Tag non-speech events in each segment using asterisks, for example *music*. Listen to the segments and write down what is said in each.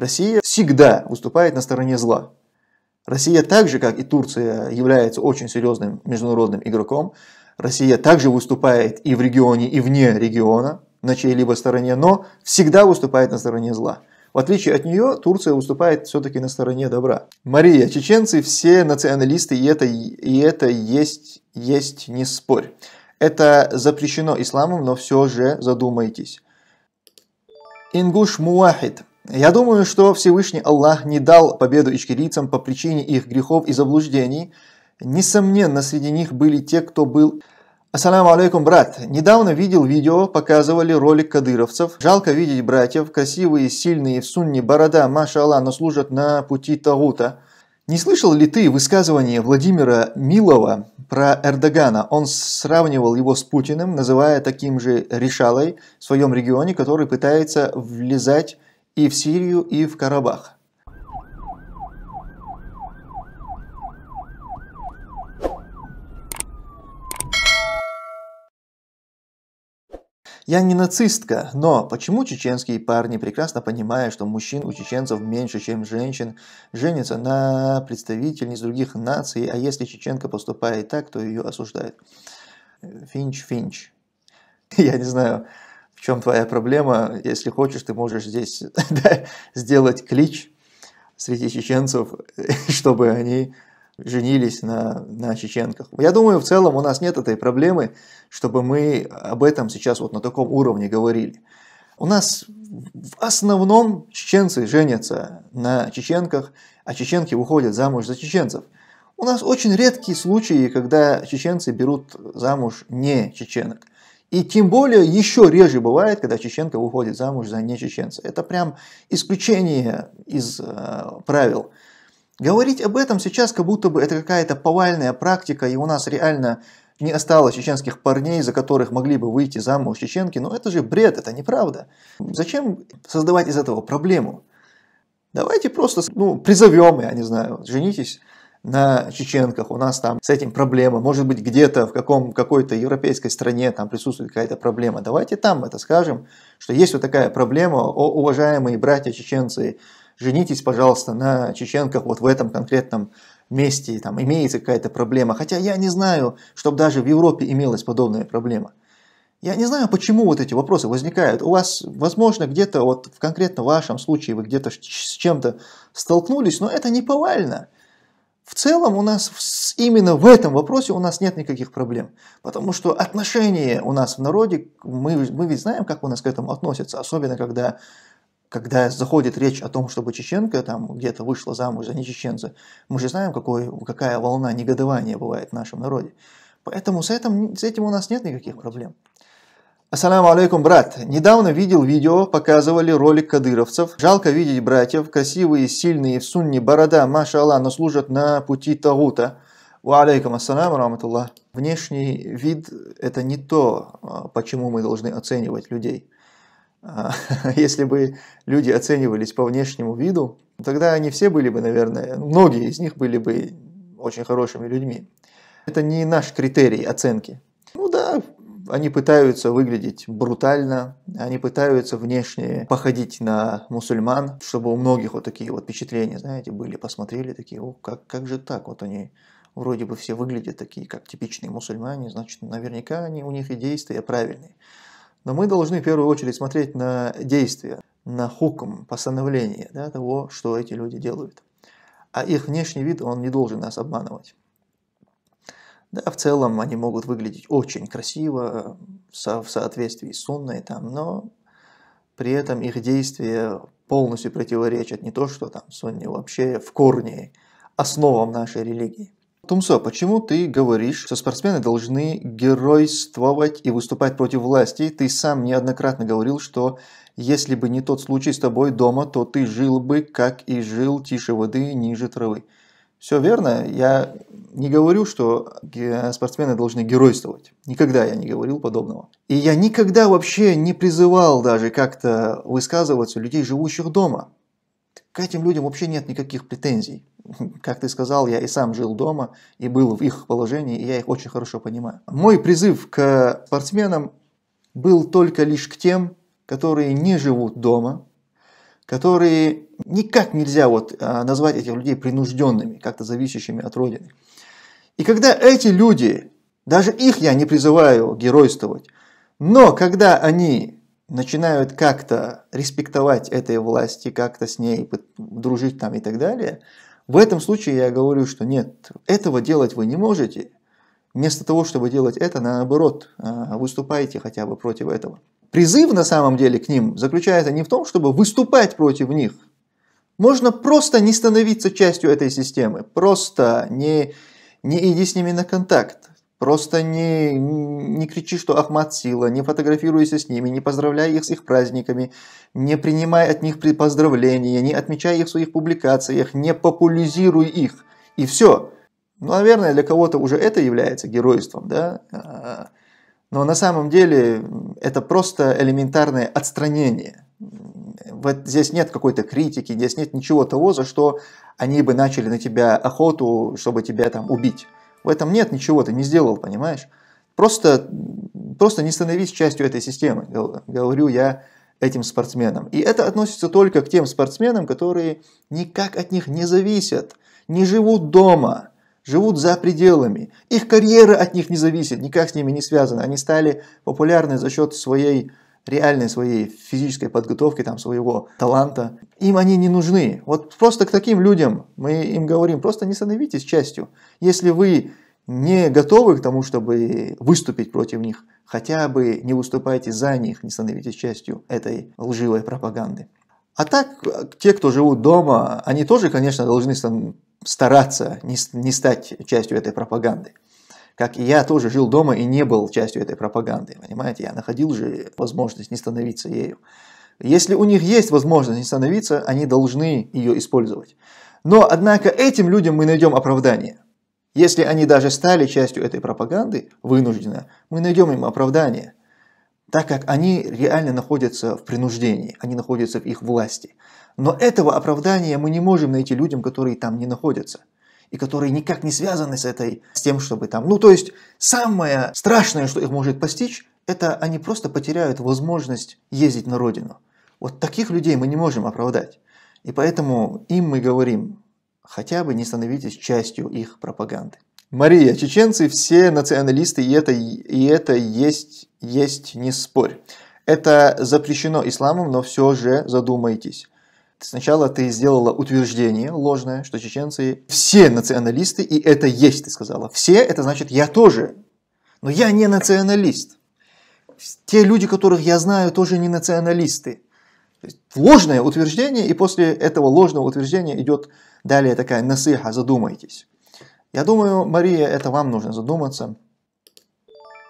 Россия всегда выступает на стороне зла. Россия так же, как и Турция, является очень серьезным международным игроком. Россия также выступает и в регионе, и вне региона, на чьей-либо стороне, но всегда выступает на стороне зла. В отличие от нее, Турция выступает все-таки на стороне добра. Мария, чеченцы все националисты, и это, и это есть, есть не спорь. Это запрещено исламом, но все же задумайтесь. Ингуш Муахид. Я думаю, что Всевышний Аллах не дал победу ичкерийцам по причине их грехов и заблуждений. Несомненно, среди них были те, кто был... Ассаламу алейкум, брат. Недавно видел видео, показывали ролик кадыровцев. Жалко видеть братьев, красивые, сильные, в сунне, борода, маша Аллах, но служат на пути таута. Не слышал ли ты высказывание Владимира Милова про Эрдогана? Он сравнивал его с Путиным, называя таким же решалой в своем регионе, который пытается влезать и в Сирию, и в Карабах. Я не нацистка, но почему чеченские парни, прекрасно понимая, что мужчин у чеченцев меньше, чем женщин, женятся на представительниц других наций, а если чеченка поступает так, то ее осуждают? Финч, финч. *laughs* Я не знаю, чем твоя проблема, если хочешь, ты можешь здесь *laughs* сделать клич среди чеченцев, *laughs* чтобы они женились на, на чеченках. Я думаю, в целом у нас нет этой проблемы, чтобы мы об этом сейчас вот на таком уровне говорили. У нас в основном чеченцы женятся на чеченках, а чеченки выходят замуж за чеченцев. У нас очень редкие случаи, когда чеченцы берут замуж не чеченок. И тем более еще реже бывает, когда чеченка выходит замуж за нечеченца. Это прям исключение из э, правил. Говорить об этом сейчас как будто бы это какая-то повальная практика, и у нас реально не осталось чеченских парней, за которых могли бы выйти замуж чеченки, но это же бред, это неправда. Зачем создавать из этого проблему? Давайте просто ну, призовем, я не знаю, женитесь на чеченках, у нас там с этим проблема, может быть где-то в каком, какой-то европейской стране там присутствует какая-то проблема, давайте там это скажем, что есть вот такая проблема, о, уважаемые братья чеченцы, женитесь, пожалуйста, на чеченках вот в этом конкретном месте, там имеется какая-то проблема, хотя я не знаю, чтобы даже в Европе имелась подобная проблема. Я не знаю, почему вот эти вопросы возникают. У вас, возможно, где-то вот в конкретно вашем случае вы где-то с чем-то столкнулись, но это не повально. В целом у нас именно в этом вопросе у нас нет никаких проблем, потому что отношение у нас в народе, мы, мы ведь знаем, как у нас к этому относятся, особенно когда, когда заходит речь о том, чтобы чеченка там где-то вышла замуж за нечеченца. Мы же знаем, какой, какая волна негодования бывает в нашем народе. Поэтому с этим, с этим у нас нет никаких проблем. Ассаламу алейкум, брат. Недавно видел видео, показывали ролик кадыровцев. Жалко видеть братьев, красивые, сильные, в сунне, борода, маша Аллах, но служат на пути Тагута. Ва алейкум ассаламу, раматуллах. Внешний вид – это не то, а, почему мы должны оценивать людей. А, *laughs* если бы люди оценивались по внешнему виду, тогда они все были бы, наверное, многие из них были бы очень хорошими людьми. Это не наш критерий оценки. Ну да, они пытаются выглядеть брутально, они пытаются внешне походить на мусульман, чтобы у многих вот такие вот впечатления, знаете, были, посмотрели такие, о, как, как же так, вот они вроде бы все выглядят такие, как типичные мусульмане, значит, наверняка они, у них и действия правильные. Но мы должны в первую очередь смотреть на действия, на хуком, постановление да, того, что эти люди делают. А их внешний вид, он не должен нас обманывать. Да, в целом они могут выглядеть очень красиво, э, в соответствии с сунной, там, но при этом их действия полностью противоречат не то, что там сунне вообще в корне основам нашей религии. Тумсо, почему ты говоришь, что спортсмены должны геройствовать и выступать против власти? Ты сам неоднократно говорил, что если бы не тот случай с тобой дома, то ты жил бы, как и жил, тише воды, ниже травы. Все верно. Я не говорю, что спортсмены должны геройствовать. Никогда я не говорил подобного. И я никогда вообще не призывал даже как-то высказываться людей, живущих дома. К этим людям вообще нет никаких претензий. *laughs* Как ты сказал, я и сам жил дома, и был в их положении, и я их очень хорошо понимаю. Мой призыв к спортсменам был только лишь к тем, которые не живут дома, которые никак нельзя вот а, назвать этих людей принужденными, как-то зависящими от Родины. И когда эти люди, даже их я не призываю геройствовать, но когда они начинают как-то респектовать этой власти, как-то с ней дружить там и так далее, в этом случае я говорю, что нет, этого делать вы не можете. Вместо того, чтобы делать это, наоборот, а, выступайте хотя бы против этого призыв на самом деле к ним заключается не в том, чтобы выступать против них. Можно просто не становиться частью этой системы, просто не, не иди с ними на контакт, просто не, не кричи, что Ахмад сила, не фотографируйся с ними, не поздравляй их с их праздниками, не принимай от них поздравления, не отмечай их в своих публикациях, не популяризируй их. И все. Ну, наверное, для кого-то уже это является геройством, да? А, но на самом деле это просто элементарное отстранение. Вот здесь нет какой-то критики, здесь нет ничего того, за что они бы начали на тебя охоту, чтобы тебя там убить. В этом нет ничего, ты не сделал, понимаешь? Просто, просто не становись частью этой системы, говорю я этим спортсменам. И это относится только к тем спортсменам, которые никак от них не зависят, не живут дома – живут за пределами. Их карьера от них не зависит, никак с ними не связана. Они стали популярны за счет своей реальной своей физической подготовки, там, своего таланта. Им они не нужны. Вот просто к таким людям мы им говорим, просто не становитесь частью. Если вы не готовы к тому, чтобы выступить против них, хотя бы не выступайте за них, не становитесь частью этой лживой пропаганды. А так, те, кто живут дома, они тоже, конечно, должны стараться не, не стать частью этой пропаганды. Как и я тоже жил дома и не был частью этой пропаганды, понимаете? Я находил же возможность не становиться ею. Если у них есть возможность не становиться, они должны ее использовать. Но, однако, этим людям мы найдем оправдание. Если они даже стали частью этой пропаганды, вынужденно, мы найдем им оправдание – так как они реально находятся в принуждении, они находятся в их власти. Но этого оправдания мы не можем найти людям, которые там не находятся и которые никак не связаны с этой, с тем, чтобы там... Ну, то есть, самое страшное, что их может постичь, это они просто потеряют возможность ездить на родину. Вот таких людей мы не можем оправдать. И поэтому им мы говорим, хотя бы не становитесь частью их пропаганды. Мария, чеченцы все националисты, и это, и это есть, есть не спорь. Это запрещено исламом, но все же задумайтесь. Сначала ты сделала утверждение ложное, что чеченцы все националисты, и это есть, ты сказала. Все, это значит я тоже, но я не националист. Те люди, которых я знаю, тоже не националисты. Ложное утверждение, и после этого ложного утверждения идет далее такая насыха, задумайтесь. Я думаю, Мария, это вам нужно задуматься.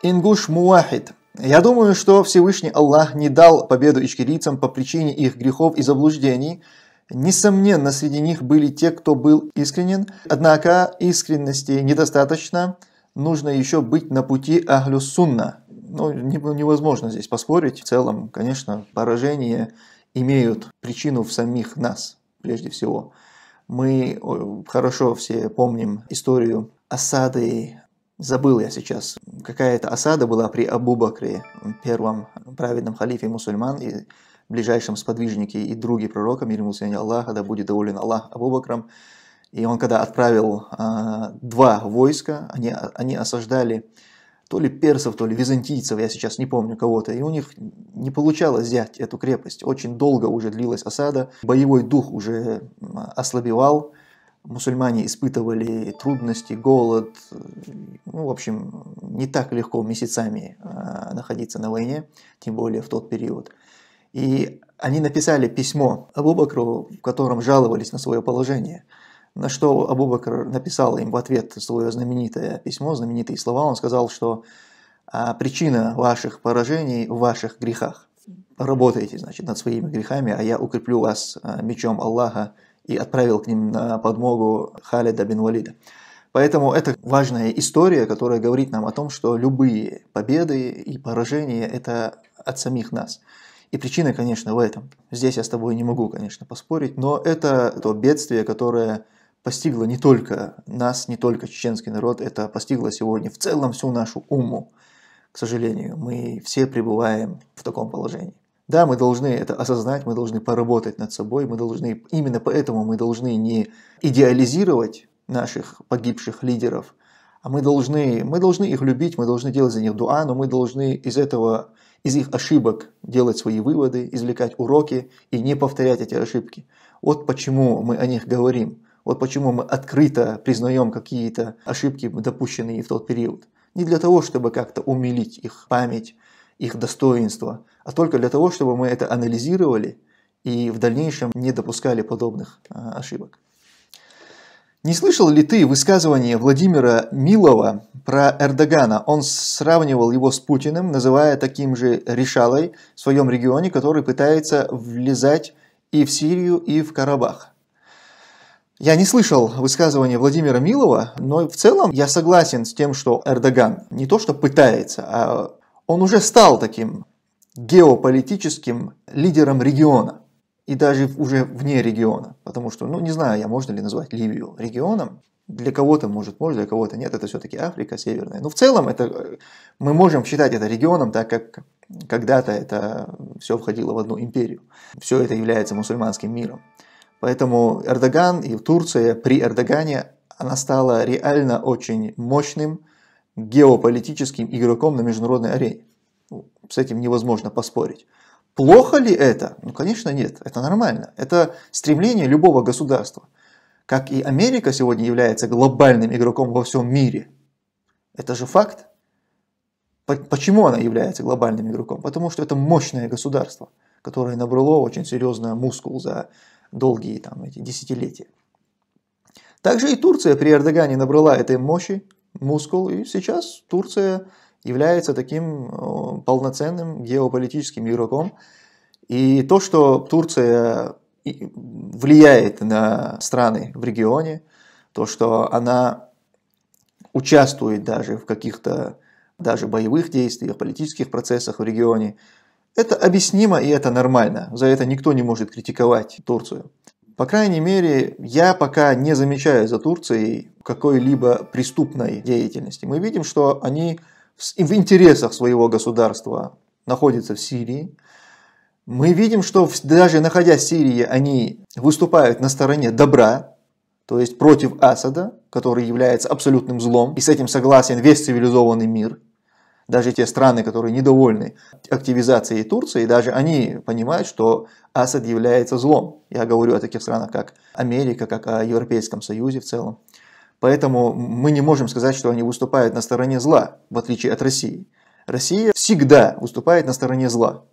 Ингуш Муахид. Я думаю, что Всевышний Аллах не дал победу ичкерийцам по причине их грехов и заблуждений. Несомненно, среди них были те, кто был искренен. Однако искренности недостаточно. Нужно еще быть на пути Ахлю Сунна. Ну, невозможно здесь поспорить. В целом, конечно, поражения имеют причину в самих нас, прежде всего. Мы хорошо все помним историю осады. Забыл я сейчас, какая это осада была при Абу-Бакре, первом праведном халифе мусульман, и ближайшем сподвижнике и друге пророка, мир ему Аллаха, да будет доволен Аллах Абу-Бакром. И он когда отправил э, два войска, они, они осаждали то ли персов, то ли византийцев, я сейчас не помню кого-то, и у них не получалось взять эту крепость. Очень долго уже длилась осада, боевой дух уже ослабевал, мусульмане испытывали трудности, голод, ну, в общем, не так легко месяцами а, находиться на войне, тем более в тот период. И они написали письмо Абу Бакру, в котором жаловались на свое положение – на что Абубакр написал им в ответ свое знаменитое письмо, знаменитые слова. Он сказал, что «А, причина ваших поражений в ваших грехах. Работайте, значит, над своими грехами, а я укреплю вас а, мечом Аллаха и отправил к ним на подмогу Халида бин Валида. Поэтому это важная история, которая говорит нам о том, что любые победы и поражения – это от самих нас. И причина, конечно, в этом. Здесь я с тобой не могу, конечно, поспорить, но это то бедствие, которое постигло не только нас, не только чеченский народ, это постигло сегодня в целом всю нашу уму. К сожалению, мы все пребываем в таком положении. Да, мы должны это осознать, мы должны поработать над собой, мы должны, именно поэтому мы должны не идеализировать наших погибших лидеров, а мы должны, мы должны их любить, мы должны делать за них дуа, но мы должны из этого, из их ошибок делать свои выводы, извлекать уроки и не повторять эти ошибки. Вот почему мы о них говорим. Вот почему мы открыто признаем какие-то ошибки, допущенные в тот период. Не для того, чтобы как-то умилить их память, их достоинство, а только для того, чтобы мы это анализировали и в дальнейшем не допускали подобных а, ошибок. Не слышал ли ты высказывание Владимира Милова про Эрдогана? Он сравнивал его с Путиным, называя таким же решалой в своем регионе, который пытается влезать и в Сирию, и в Карабах. Я не слышал высказывания Владимира Милова, но в целом я согласен с тем, что Эрдоган не то что пытается, а он уже стал таким геополитическим лидером региона. И даже уже вне региона. Потому что, ну не знаю, я можно ли назвать Ливию регионом. Для кого-то может, может, для кого-то нет. Это все-таки Африка Северная. Но ну, в целом это, э, мы можем считать это регионом, так как когда-то это все входило в одну империю. Все это является мусульманским миром. Поэтому Эрдоган и Турция при Эрдогане, она стала реально очень мощным геополитическим игроком на международной арене. С этим невозможно поспорить. Плохо ли это? Ну, конечно, нет. Это нормально. Это стремление любого государства. Как и Америка сегодня является глобальным игроком во всем мире. Это же факт. Почему она является глобальным игроком? Потому что это мощное государство, которое набрало очень серьезно мускул за долгие там, эти десятилетия. Также и Турция при Эрдогане набрала этой мощи, мускул, и сейчас Турция является таким э, полноценным геополитическим игроком. И то, что Турция влияет на страны в регионе, то, что она участвует даже в каких-то даже боевых действиях, политических процессах в регионе, это объяснимо и это нормально. За это никто не может критиковать Турцию. По крайней мере, я пока не замечаю за Турцией какой-либо преступной деятельности. Мы видим, что они в интересах своего государства находятся в Сирии. Мы видим, что даже находясь в Сирии, они выступают на стороне добра, то есть против Асада, который является абсолютным злом, и с этим согласен весь цивилизованный мир – даже те страны, которые недовольны активизацией Турции, даже они понимают, что Асад является злом. Я говорю о таких странах, как Америка, как о Европейском Союзе в целом. Поэтому мы не можем сказать, что они выступают на стороне зла, в отличие от России. Россия всегда выступает на стороне зла.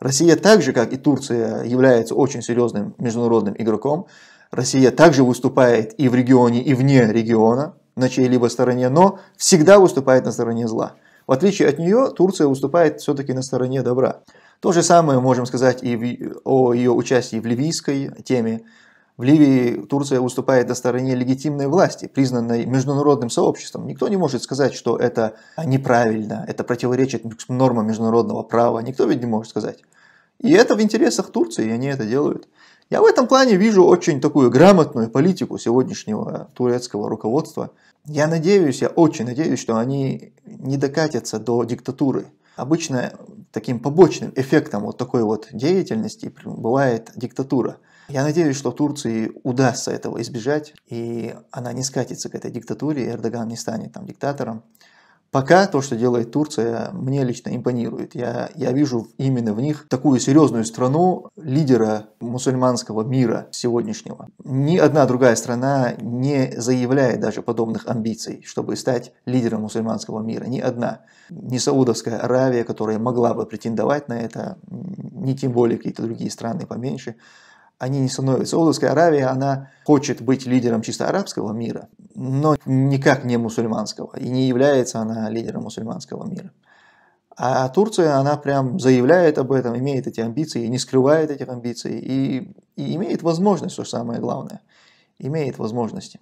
Россия так же, как и Турция, является очень серьезным международным игроком. Россия также выступает и в регионе, и вне региона, на чьей-либо стороне, но всегда выступает на стороне зла. В отличие от нее, Турция выступает все-таки на стороне добра. То же самое можем сказать и в, о ее участии в ливийской теме. В Ливии Турция выступает на стороне легитимной власти, признанной международным сообществом. Никто не может сказать, что это неправильно, это противоречит нормам международного права. Никто ведь не может сказать. И это в интересах Турции, и они это делают. Я в этом плане вижу очень такую грамотную политику сегодняшнего турецкого руководства. Я надеюсь, я очень надеюсь, что они не докатятся до диктатуры. Обычно таким побочным эффектом вот такой вот деятельности бывает диктатура. Я надеюсь, что Турции удастся этого избежать, и она не скатится к этой диктатуре, и Эрдоган не станет там диктатором. Пока то, что делает Турция, мне лично импонирует. Я, я вижу именно в них такую серьезную страну, лидера мусульманского мира сегодняшнего. Ни одна другая страна не заявляет даже подобных амбиций, чтобы стать лидером мусульманского мира. Ни одна. Ни Саудовская Аравия, которая могла бы претендовать на это, ни тем более какие-то другие страны поменьше они не становятся. Саудовская Аравия, она хочет быть лидером чисто арабского мира, но никак не мусульманского, и не является она лидером мусульманского мира. А Турция, она прям заявляет об этом, имеет эти амбиции, не скрывает этих амбиций и, и имеет возможность, что самое главное, имеет возможности.